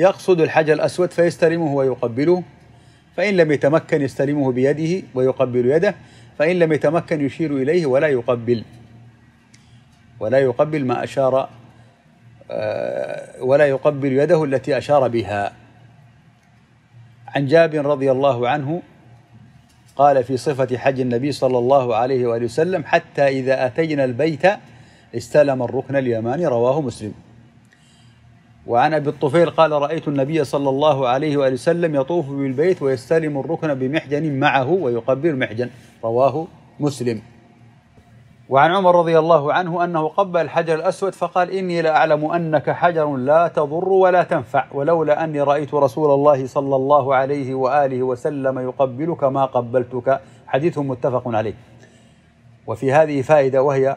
يقصد الحجر الأسود فيستلمه ويقبله فإن لم يتمكن يستلمه بيده ويقبل يده فإن لم يتمكن يشير إليه ولا يقبل ولا يقبل ما أشار آه، ولا يقبل يده التي أشار بها عن جابر رضي الله عنه قال في صفة حج النبي صلى الله عليه وآله وسلم حتى إذا أتينا البيت استلم الركن اليماني رواه مسلم وعن ابي الطفيل قال رايت النبي صلى الله عليه واله وسلم يطوف بالبيت ويستلم الركن بمحجن معه ويقبل محجن رواه مسلم وعن عمر رضي الله عنه انه قبل الحجر الاسود فقال اني لاعلم انك حجر لا تضر ولا تنفع ولولا اني رايت رسول الله صلى الله عليه واله وسلم يقبلك ما قبلتك حديث متفق عليه وفي هذه فائده وهي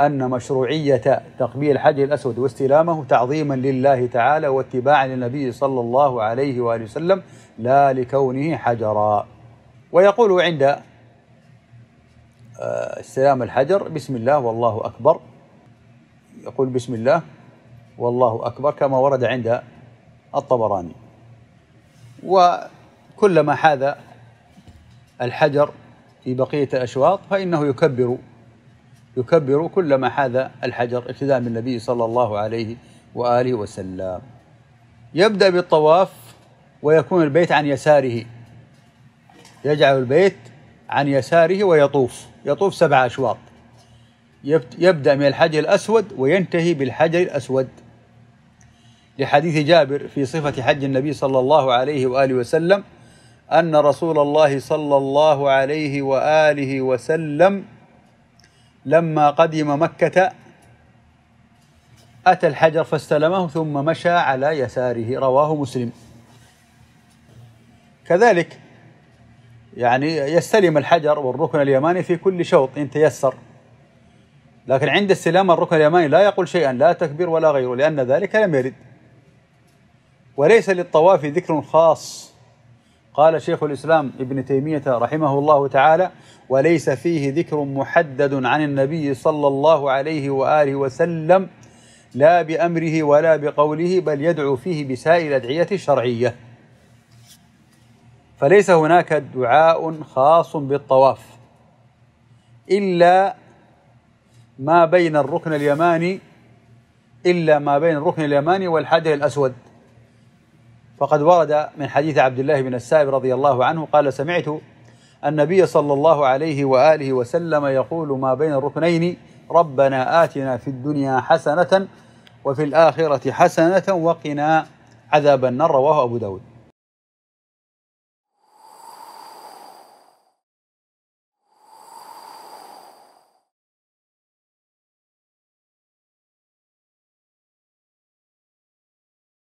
أن مشروعية تقبيل الحجر الأسود واستلامه تعظيما لله تعالى واتباعا للنبي صلى الله عليه وآله وسلم لا لكونه حجرا ويقول عند آه، استلام الحجر بسم الله والله أكبر يقول بسم الله والله أكبر كما ورد عند الطبراني وكلما حاذ الحجر في بقية الأشواط فإنه يكبر يكبر كلما حاذ الحجر من بالنبي صلى الله عليه واله وسلم. يبدا بالطواف ويكون البيت عن يساره. يجعل البيت عن يساره ويطوف، يطوف سبع اشواط. يبدا من الحجر الاسود وينتهي بالحجر الاسود. لحديث جابر في صفه حج النبي صلى الله عليه واله وسلم ان رسول الله صلى الله عليه واله وسلم لما قدم مكة أتى الحجر فاستلمه ثم مشى على يساره رواه مسلم كذلك يعني يستلم الحجر والركن اليماني في كل شوط إن تيسر لكن عند استلام الركن اليماني لا يقول شيئا لا تكبير ولا غيره لأن ذلك لم يرد وليس للطواف ذكر خاص قال شيخ الإسلام ابن تيمية رحمه الله تعالى وليس فيه ذكر محدد عن النبي صلى الله عليه وآله وسلم لا بأمره ولا بقوله بل يدعو فيه بسائر الأدعية الشرعية فليس هناك دعاء خاص بالطواف إلا ما بين الركن اليماني إلا ما بين الركن اليماني والحجر الأسود فقد ورد من حديث عبد الله بن السائب رضي الله عنه قال سمعت النبي صلى الله عليه واله وسلم يقول ما بين الركنين ربنا آتنا في الدنيا حسنة وفي الآخرة حسنة وقنا عذاب النار رواه أبو داود